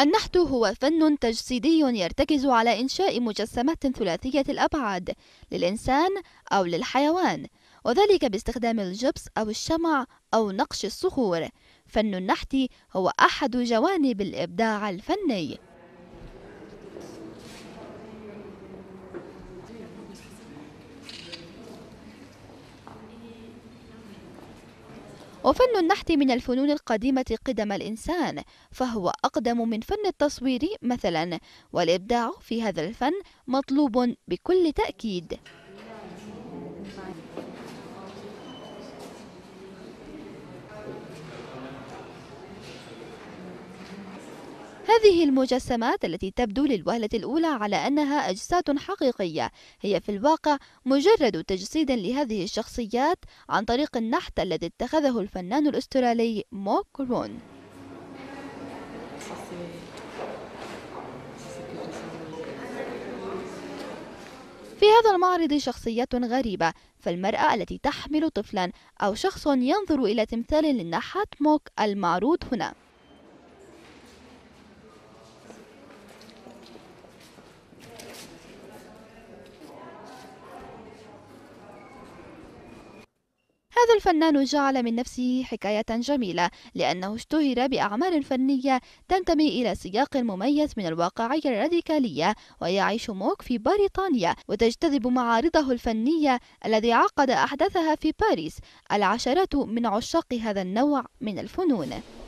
النحت هو فن تجسيدي يرتكز على إنشاء مجسمات ثلاثية الأبعاد للإنسان أو للحيوان وذلك باستخدام الجبس أو الشمع أو نقش الصخور فن النحت هو أحد جوانب الإبداع الفني وفن النحت من الفنون القديمة قدم الإنسان فهو أقدم من فن التصوير مثلا والإبداع في هذا الفن مطلوب بكل تأكيد هذه المجسمات التي تبدو للوهلة الأولى على أنها أجساد حقيقية هي في الواقع مجرد تجسيد لهذه الشخصيات عن طريق النحت الذي اتخذه الفنان الأسترالي موك رون في هذا المعرض شخصيات غريبة فالمرأة التي تحمل طفلا أو شخص ينظر إلى تمثال للنحات موك المعروض هنا هذا الفنان جعل من نفسه حكاية جميلة لأنه اشتهر بأعمال فنية تنتمي إلى سياق مميز من الواقعية الراديكالية ويعيش موك في بريطانيا وتجتذب معارضه الفنية الذي عقد أحدثها في باريس العشرات من عشاق هذا النوع من الفنون